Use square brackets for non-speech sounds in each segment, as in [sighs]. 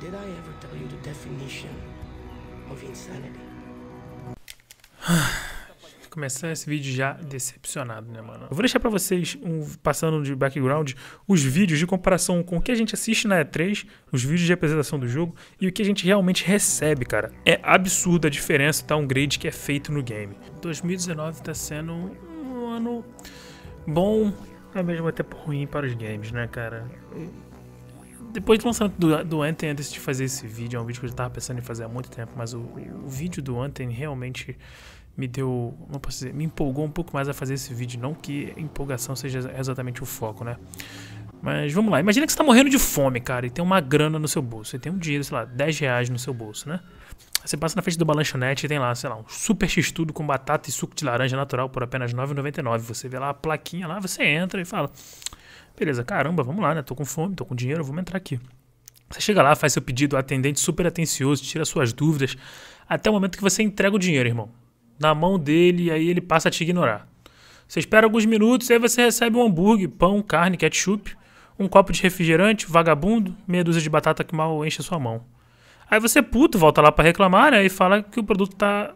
Did I ever tell you the definition of insanity? [sighs] Começando esse vídeo já decepcionado, né, mano? Eu vou deixar para vocês, um, passando de background, os vídeos de comparação com o que a gente assiste na E3, os vídeos de apresentação do jogo e o que a gente realmente recebe, cara. É absurda a diferença tá um grade que é feito no game. 2019 tá sendo um ano bom, ao mesmo tempo ruim para os games, né, cara? depois do lançamento do, do Anthem, antes de fazer esse vídeo, é um vídeo que eu já tava pensando em fazer há muito tempo, mas o, o vídeo do Anthem realmente me deu, não posso dizer, me empolgou um pouco mais a fazer esse vídeo, não que empolgação seja exatamente o foco, né? Mas vamos lá, imagina que você tá morrendo de fome, cara, e tem uma grana no seu bolso, você tem um dinheiro, sei lá, 10 reais no seu bolso, né? Você passa na frente do balanchonete e tem lá, sei lá, um super x-tudo com batata e suco de laranja natural por apenas R$ 9,99. Você vê lá a plaquinha lá, você entra e fala: beleza, caramba, vamos lá, né? Tô com fome, tô com dinheiro, vamos entrar aqui. Você chega lá, faz seu pedido, o atendente super atencioso, tira suas dúvidas, até o momento que você entrega o dinheiro, irmão. Na mão dele, aí ele passa a te ignorar. Você espera alguns minutos, aí você recebe um hambúrguer, pão, carne, ketchup, um copo de refrigerante, vagabundo, meia dúzia de batata que mal enche a sua mão. Aí você, é puto, volta lá para reclamar, né? E fala que o produto tá,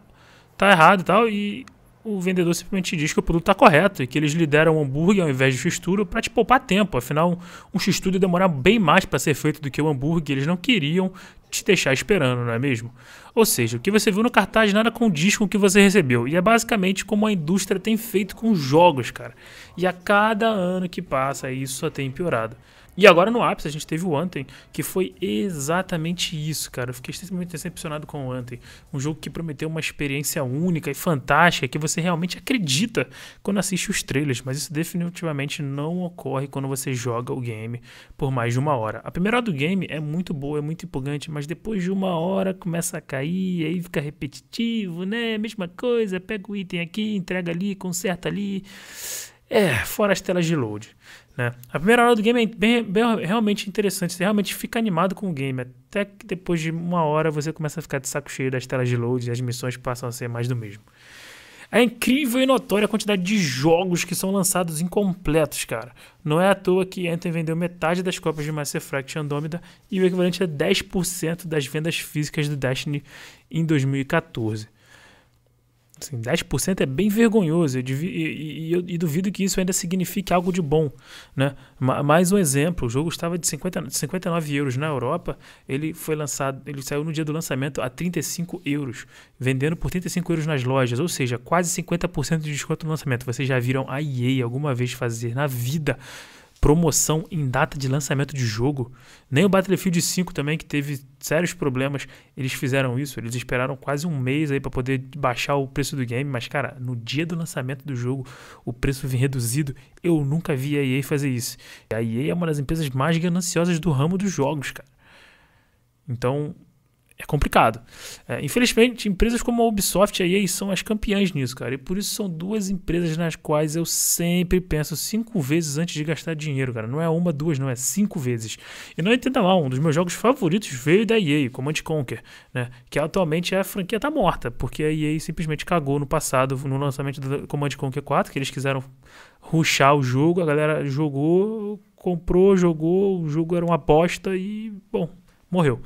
tá errado e tal. E o vendedor simplesmente diz que o produto tá correto e que eles lhe deram um hambúrguer ao invés de x para te poupar tempo. Afinal, um x-tudo ia demorar bem mais para ser feito do que o hambúrguer. Eles não queriam te deixar esperando, não é mesmo? Ou seja, o que você viu no cartaz nada condiz com o que você recebeu. E é basicamente como a indústria tem feito com jogos, cara. E a cada ano que passa, isso só tem piorado. E agora no ápice a gente teve o Anthem, que foi exatamente isso, cara. Eu fiquei extremamente decepcionado com o Anthem. Um jogo que prometeu uma experiência única e fantástica que você realmente acredita quando assiste os trailers, mas isso definitivamente não ocorre quando você joga o game por mais de uma hora. A primeira hora do game é muito boa, é muito empolgante, mas depois de uma hora começa a cair, aí fica repetitivo, né? Mesma coisa, pega o item aqui, entrega ali, conserta ali. É, fora as telas de load. Né? A primeira hora do game é bem, bem, realmente interessante, você realmente fica animado com o game, até que depois de uma hora você começa a ficar de saco cheio das telas de load e as missões passam a ser mais do mesmo. É incrível e notória a quantidade de jogos que são lançados incompletos, cara. Não é à toa que Anthem vendeu metade das cópias de Mass Effect Andromeda e o equivalente a 10% das vendas físicas do Destiny em 2014. Assim, 10% é bem vergonhoso e, e, e, e, duvido que isso ainda signifique algo de bom. Né? Mais um exemplo: o jogo estava de 50, 59 euros na Europa, ele foi lançado, ele saiu no dia do lançamento a 35 euros, vendendo por 35 euros nas lojas, ou seja, quase 50% de desconto no lançamento. Vocês já viram a EA alguma vez fazer na vida promoção em data de lançamento de jogo. Nem o Battlefield 5 também, que teve sérios problemas, eles fizeram isso. Eles esperaram quase um mês aí para poder baixar o preço do game, mas cara, no dia do lançamento do jogo, o preço vem reduzido. Eu nunca vi a EA fazer isso. A EA é uma das empresas mais gananciosas do ramo dos jogos, cara. Então, é complicado. É, infelizmente, empresas como a Ubisoft e a EA são as campeãs nisso, cara. E por isso são duas empresas nas quais eu sempre penso cinco vezes antes de gastar dinheiro, cara. Não é uma, duas, não, é cinco vezes. E não entenda lá, um dos meus jogos favoritos veio da EA, Command Conquer, né? Que atualmente a franquia tá morta, porque a EA simplesmente cagou no passado, no lançamento do Command Conquer 4, que eles quiseram ruxar o jogo, a galera jogou, comprou, jogou, o jogo era uma aposta e, bom, morreu.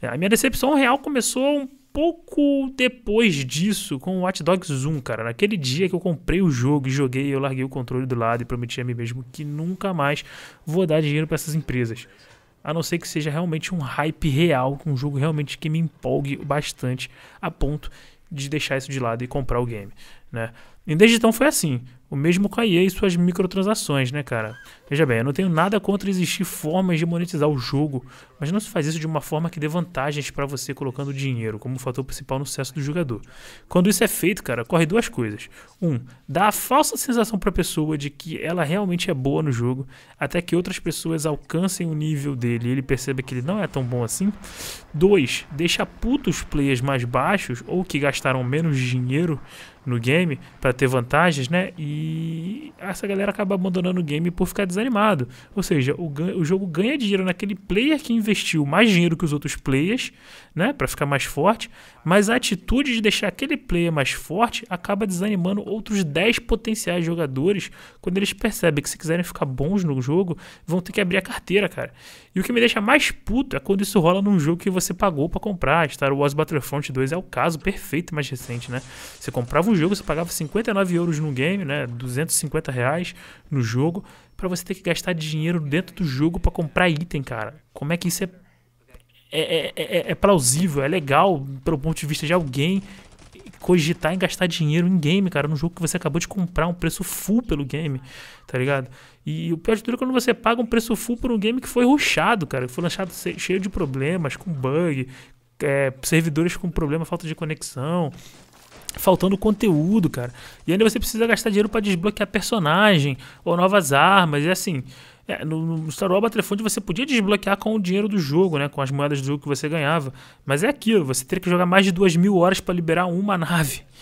É, a minha decepção real começou um pouco depois disso com o Watch Dogs 1, cara. Naquele dia que eu comprei o jogo e joguei, eu larguei o controle do lado e prometi a mim mesmo que nunca mais vou dar dinheiro para essas empresas. A não ser que seja realmente um hype real, um jogo realmente que me empolgue bastante a ponto de deixar isso de lado e comprar o game, né? E desde então foi assim o mesmo com a EA e suas microtransações, né, cara? Veja bem, eu não tenho nada contra existir formas de monetizar o jogo, mas não se faz isso de uma forma que dê vantagens para você colocando dinheiro como fator principal no sucesso do jogador. Quando isso é feito, cara, corre duas coisas. Um, dá a falsa sensação para a pessoa de que ela realmente é boa no jogo, até que outras pessoas alcancem o nível dele e ele perceba que ele não é tão bom assim. Dois, deixa putos players mais baixos ou que gastaram menos dinheiro no game para ter vantagens, né? E essa galera acaba abandonando o game por ficar desanimado. Ou seja, o, o jogo ganha dinheiro naquele player que investiu mais dinheiro que os outros players, né? Para ficar mais forte, mas a atitude de deixar aquele player mais forte acaba desanimando outros 10 potenciais jogadores quando eles percebem que se quiserem ficar bons no jogo, vão ter que abrir a carteira, cara. E o que me deixa mais puto é quando isso rola num jogo que você pagou para comprar. Star Wars Battlefront 2 é o caso perfeito mais recente, né? Você comprava um o jogo, você pagava 59 euros no game, né? 250 reais no jogo, para você ter que gastar dinheiro dentro do jogo para comprar item, cara. Como é que isso é é, é é, é, é plausível, é legal, pelo ponto de vista de alguém cogitar em gastar dinheiro em game, cara, num jogo que você acabou de comprar um preço full pelo game, tá ligado? E o pior de tudo é quando você paga um preço full por um game que foi ruxado, cara, que foi lançado cheio de problemas, com bug, é, servidores com problema, falta de conexão, faltando conteúdo, cara. E ainda você precisa gastar dinheiro para desbloquear personagem ou novas armas. E assim, é, no, no Star Wars Battlefront você podia desbloquear com o dinheiro do jogo, né? Com as moedas do jogo que você ganhava. Mas é aquilo, você teria que jogar mais de duas mil horas para liberar uma nave. [laughs]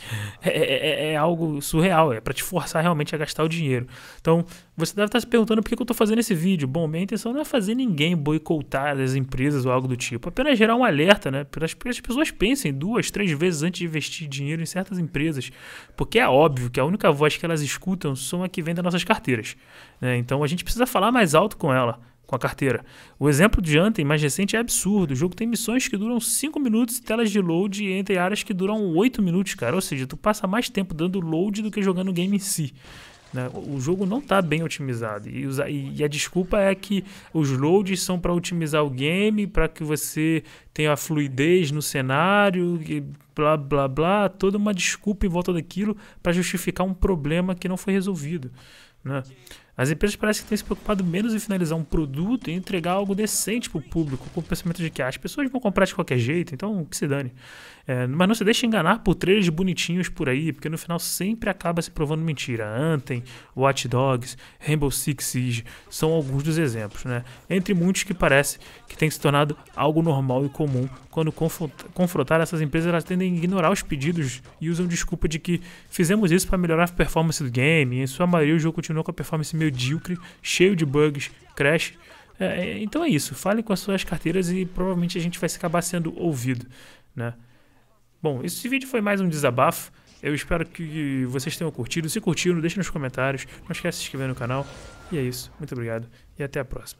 É, é, é, é, algo surreal, é para te forçar realmente a gastar o dinheiro. Então, você deve estar se perguntando por que eu estou fazendo esse vídeo. Bom, minha intenção não é fazer ninguém boicotar as empresas ou algo do tipo. Apenas gerar um alerta, né? Para que as pessoas pensem duas, três vezes antes de investir dinheiro em certas empresas. Porque é óbvio que a única voz que elas escutam são a que vem das nossas carteiras. Né? Então a gente precisa falar mais alto com ela com a carteira. O exemplo de ontem, mais recente, é absurdo. O jogo tem missões que duram 5 minutos e telas de load entre áreas que duram 8 minutos, cara. Ou seja, tu passa mais tempo dando load do que jogando o game em si. Né? O jogo não está bem otimizado. E, e, a desculpa é que os loads são para otimizar o game, para que você tenha fluidez no cenário, blá blá blá. Toda uma desculpa em volta daquilo para justificar um problema que não foi resolvido. Né? As empresas parecem que têm se preocupado menos em finalizar um produto e entregar algo decente para o público, com o pensamento de que ah, as pessoas vão comprar de qualquer jeito, então que se dane. É, mas não se deixe enganar por trailers bonitinhos por aí, porque no final sempre acaba se provando mentira. Anten, Watch Dogs, Rainbow Six Siege são alguns dos exemplos, né? Entre muitos que parece que tem se tornado algo normal e comum quando confrontar essas empresas, elas tendem a ignorar os pedidos e usam desculpa de que fizemos isso para melhorar a performance do game. E em sua maioria, o jogo continua com a performance meio medíocre, cheio de bugs, crash. É, é, então é isso. Fale com as suas carteiras e provavelmente a gente vai acabar sendo ouvido, né? Bom, esse vídeo foi mais um desabafo. Eu espero que vocês tenham curtido. Se curtiram, deixe nos comentários. Não esquece de se inscrever no canal. E é isso. Muito obrigado e até a próxima.